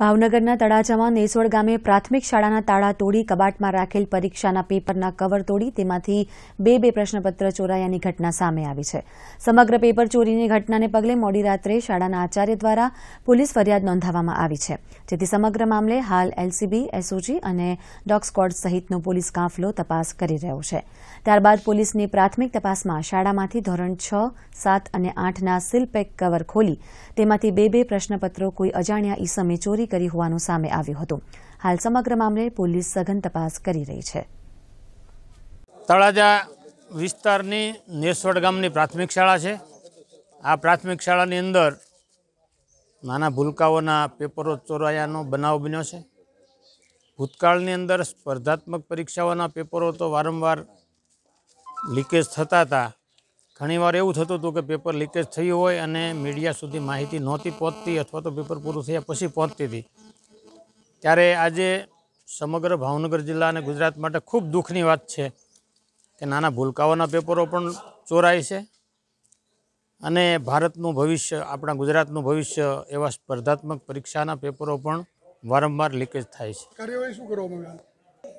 ભાવનગરના તળાજામાં નેસોડ ગામે પ્રાથમિક શાળાના તાળા તોડી કબાટમાં રાખેલ પરીક્ષાના પેપરના કવર તોડી તેમાંથી બે બે પ્રશ્નપત્ર ચોરાયાની ઘટના સામે આવી છે સમગ્ર પેપર ચોરીની ઘટનાને પગલે મોડી રાત્રે શાળાના આચાર્ય દ્વારા પોલીસ ફરિયાદ નોંધાવવામાં આવી છે જેથી સમગ્ર મામલે હાલ એલસીબી એસઓજી અને ડોગ સ્કોડ સહિતનો પોલીસ કાફલો તપાસ કરી રહ્યો છે ત્યારબાદ પોલીસની પ્રાથમિક તપાસમાં શાળામાંથી ધોરણ છ સાત અને આઠના સીલપેક કવર ખોલી તેમાંથી બે બે પ્રશ્નપત્રો કોઈ અજાણ્યા ઈસમે ચોરી છેતરપિંડી કરી હોવાનું સામે આવ્યું હતું હાલ સમગ્ર મામલે પોલીસ સઘન તપાસ કરી રહી છે તળાજા વિસ્તારની નેસવડ ગામની પ્રાથમિક શાળા છે આ પ્રાથમિક શાળાની અંદર નાના ભૂલકાઓના પેપરો ચોરાયાનો બનાવ બન્યો છે ભૂતકાળની અંદર સ્પર્ધાત્મક પરીક્ષાઓના પેપરો તો વારંવાર લીકેજ થતા હતા ઘણીવાર એવું થતું હતું કે પેપર લીકેજ થયું હોય અને મીડિયા સુધી માહિતી નહોતી પહોંચતી અથવા તો પેપર પૂરું થયા પછી પહોંચતી હતી ત્યારે આજે સમગ્ર ભાવનગર જિલ્લા અને ગુજરાત માટે ખૂબ દુઃખની વાત છે કે નાના ભૂલકાઓના પેપરો પણ ચોરાય છે અને ભારતનું ભવિષ્ય આપણા ગુજરાતનું ભવિષ્ય એવા સ્પર્ધાત્મક પરીક્ષાના પેપરો પણ વારંવાર લીકેજ થાય છે કાર્યવાહી શું કરવામાં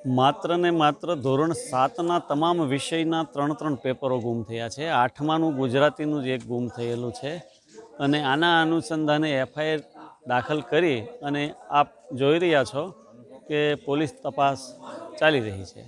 માત્ર ને માત્ર ધોરણ સાતના તમામ વિષયના ત્રણ ત્રણ પેપરો ગુમ થયા છે આઠમાનું ગુજરાતીનું જ એક ગુમ થયેલું છે અને આના અનુસંધાને એફઆઈઆર દાખલ કરી અને આપ જોઈ રહ્યા છો કે પોલીસ તપાસ ચાલી રહી છે